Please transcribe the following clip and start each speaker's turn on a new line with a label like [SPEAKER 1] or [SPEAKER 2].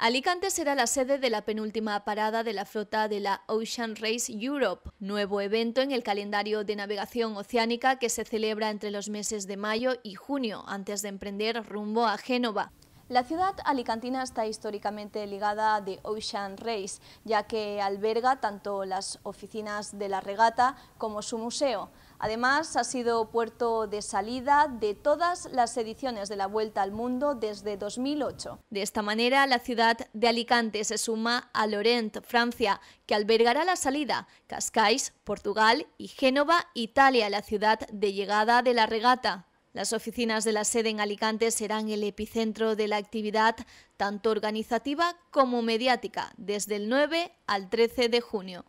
[SPEAKER 1] Alicante será la sede de la penúltima parada de la flota de la Ocean Race Europe, nuevo evento en el calendario de navegación oceánica que se celebra entre los meses de mayo y junio antes de emprender rumbo a Génova. La ciudad alicantina está históricamente ligada a Ocean Race, ya que alberga tanto las oficinas de la regata como su museo. Además, ha sido puerto de salida de todas las ediciones de la Vuelta al Mundo desde 2008. De esta manera, la ciudad de Alicante se suma a Lorient, Francia, que albergará la salida, Cascais, Portugal y Génova, Italia, la ciudad de llegada de la regata. Las oficinas de la sede en Alicante serán el epicentro de la actividad tanto organizativa como mediática desde el 9 al 13 de junio.